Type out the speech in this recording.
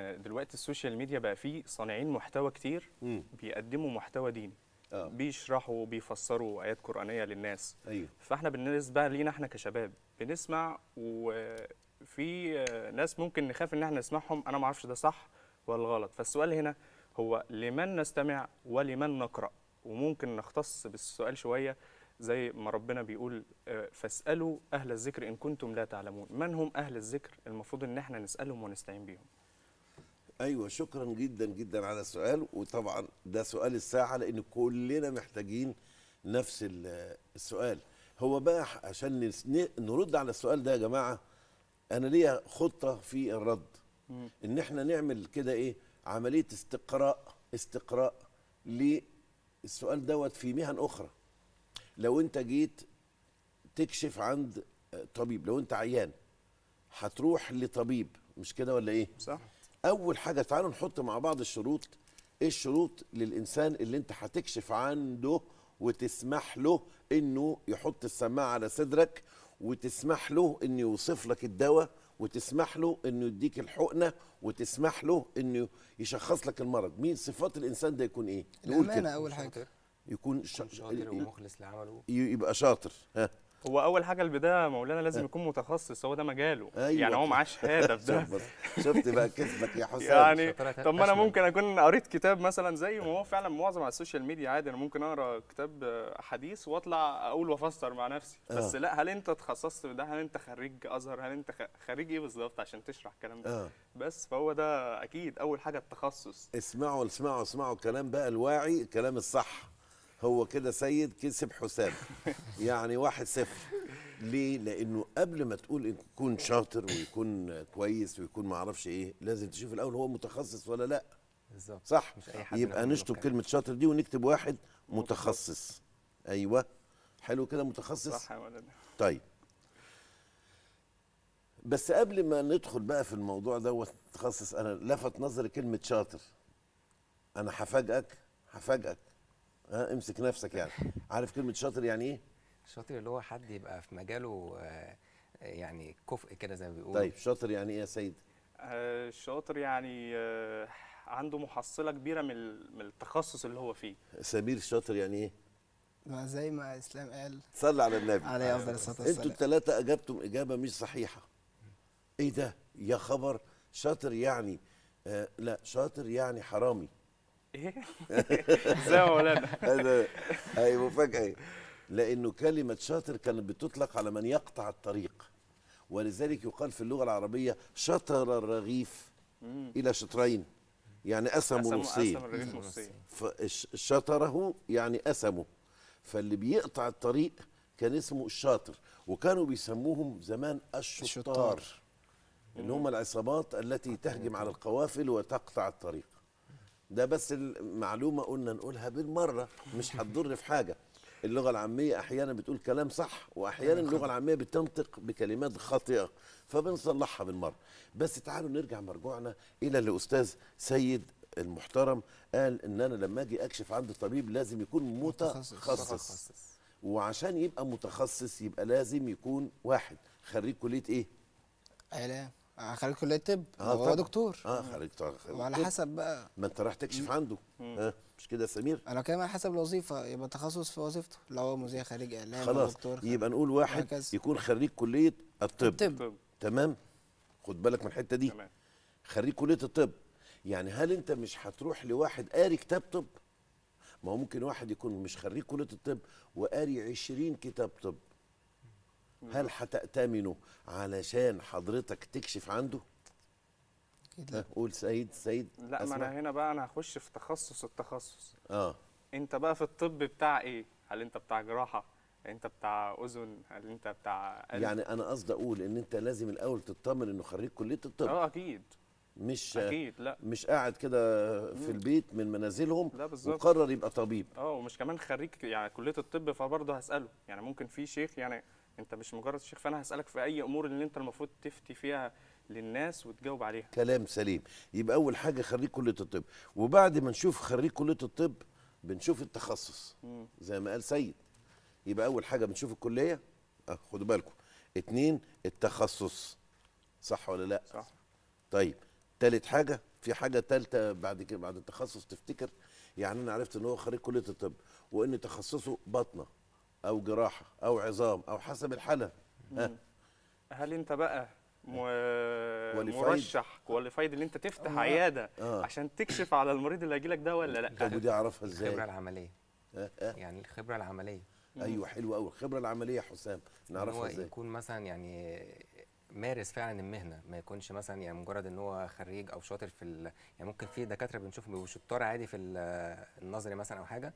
ان دلوقتي السوشيال ميديا بقى فيه صانعين محتوى كتير م. بيقدموا محتوى ديني آه. بيشرحوا وبيفسروا ايات قرانيه للناس أيوه. فاحنا بالنسبه لينا احنا كشباب بنسمع وفي ناس ممكن نخاف ان احنا نسمعهم انا ما اعرفش ده صح ولا غلط فالسؤال هنا هو لمن نستمع ولمن نقرا وممكن نختص بالسؤال شويه زي ما ربنا بيقول آه، فاسالوا اهل الذكر ان كنتم لا تعلمون من هم اهل الذكر المفروض ان احنا نسالهم ونستعين بيهم ايوه شكرا جدا جدا على السؤال وطبعا ده سؤال الساعه لان كلنا محتاجين نفس السؤال هو بقى عشان نرد على السؤال ده يا جماعه انا ليا خطه في الرد ان احنا نعمل كده ايه عمليه استقراء استقراء للسؤال دوت في مهن اخرى لو انت جيت تكشف عند طبيب لو انت عيان هتروح لطبيب مش كده ولا ايه صح اول حاجه تعالوا نحط مع بعض الشروط ايه الشروط للانسان اللي انت هتكشف عنده وتسمح له انه يحط السماعه على صدرك وتسمح له انه يوصف لك الدواء وتسمح له انه يديك الحقنه وتسمح له انه يشخص لك المرض مين صفات الانسان ده يكون ايه نقول كده اول حاجه يكون, يكون شاطر ومخلص لعمله يبقى شاطر ها هو اول حاجه البدايه مولانا لازم آه. يكون متخصص هو ده مجاله أيوة. يعني هو معاه شهاده في ده شفت بقى كذبك يا حسام يعني طب ما انا ممكن اكون قريت كتاب مثلا زي ما هو فعلا معظم على السوشيال ميديا عادي انا ممكن اقرا كتاب حديث واطلع اقول وافسر مع نفسي أه. بس لا هل انت اتخصصت في ده هل انت خريج ازهر هل انت خريج ايه بالظبط عشان تشرح الكلام ده أه. بس فهو ده اكيد اول حاجه التخصص اسمعوا اسمعوا اسمعوا الكلام بقى الواعي الكلام الصح هو كده سيد كسب حساب يعني واحد صفر ليه؟ لأنه قبل ما تقول إن يكون شاطر ويكون كويس ويكون ما اعرفش إيه لازم تشوف الأول هو متخصص ولا لأ بالظبط صح مش أي حد يبقى نشطب كلمة شاطر دي ونكتب واحد متخصص أيوه حلو كده متخصص صح يا طيب بس قبل ما ندخل بقى في الموضوع دوت متخصص أنا لفت نظري كلمة شاطر أنا هفاجئك هفاجئك ها امسك نفسك يعني عارف كلمه شاطر يعني ايه شاطر اللي هو حد يبقى في مجاله آه، يعني كفء كده زي ما بيقولوا طيب شاطر يعني ايه يا سيد آه، شاطر يعني آه، عنده محصله كبيره من من التخصص اللي هو فيه سمير شاطر يعني ايه ما زي ما اسلام قال صلى على النبي عليه افضل الصلاه والسلام انتوا الثلاثه اجبتم اجابه مش صحيحه ايه ده يا خبر شاطر يعني آه لا شاطر يعني حرامي ايه ازاي يا مولانا هي مفاجاه لانه كلمه شاطر كانت بتطلق على من يقطع الطريق ولذلك يقال في اللغه العربيه شطر الرغيف الى شطرين يعني اسمه نصين شطره يعني اسمه فاللي بيقطع الطريق كان اسمه الشاطر وكانوا بيسموهم زمان الشطار اللي هم العصابات التي تهجم على القوافل وتقطع الطريق ده بس المعلومه قلنا نقولها بالمره مش هتضر في حاجه اللغه العاميه احيانا بتقول كلام صح واحيانا اللغه العاميه بتنطق بكلمات خاطئه فبنصلحها بالمره بس تعالوا نرجع مرجوعنا الى اللي استاذ سيد المحترم قال ان انا لما اجي اكشف عند الطبيب لازم يكون متخصص وعشان يبقى متخصص يبقى لازم يكون واحد خريج كليه ايه؟ اعلام آه، خريج كليه طب آه هو دكتور اه خريج وعلى حسب بقى ما انت راح تكشف عنده ها آه مش كده يا سمير انا كمان على حسب الوظيفه يبقى تخصص في وظيفته لو هو مذيع خريج اعلام خلاص دكتور يبقى نقول واحد مركز. يكون خريج كليه الطب الطب تمام خد بالك من الحته دي تمام خريج كليه الطب يعني هل انت مش هتروح لواحد قاري كتاب طب ما هو ممكن واحد يكون مش خريج كليه الطب وقاري 20 كتاب طب هل هتأتمنه علشان حضرتك تكشف عنده؟ اكيد لا قول سيد سيد لا ما انا هنا بقى انا هخش في تخصص التخصص اه انت بقى في الطب بتاع ايه؟ هل انت بتاع جراحه؟ انت بتاع اذن هل انت بتاع قلب؟ يعني انا قصدي اقول ان انت لازم الاول تطمن انه خريج كليه الطب اه اكيد مش اكيد لا مش قاعد كده في البيت من منازلهم لا بالظبط وقرر يبقى طبيب اه ومش كمان خريج يعني كليه الطب فبرضه هساله يعني ممكن في شيخ يعني انت مش مجرد شيخ فانا هسالك في اي امور اللي انت المفروض تفتي فيها للناس وتجاوب عليها كلام سليم يبقى اول حاجه خريج كليه الطب وبعد ما نشوف خريج كليه الطب بنشوف التخصص زي ما قال سيد يبقى اول حاجه بنشوف الكليه اه خدوا بالكم اتنين التخصص صح ولا لا صح طيب تالت حاجه في حاجه تالته بعد كده بعد التخصص تفتكر يعني انا عرفت ان هو خريج كليه الطب وان تخصصه بطنه او جراحه او عظام او حسب الحاله ها هل انت بقى مرشح كواليفايد اللي انت تفتح آه. عياده آه. عشان تكشف على المريض اللي هيجي لك ده ولا لا طب ودي اعرفها ازاي الخبره العمليه آه, آه. يعني الخبره العمليه ايوه حلوه قوي الخبره العمليه يا حسام نعرفها ازاي يكون مثلا يعني مارس فعلا المهنه ما يكونش مثلا يعني مجرد ان هو خريج او شاطر في يعني ممكن في دكاتره بنشوفهم بيبقوا شطار عادي في النظري مثلا او حاجه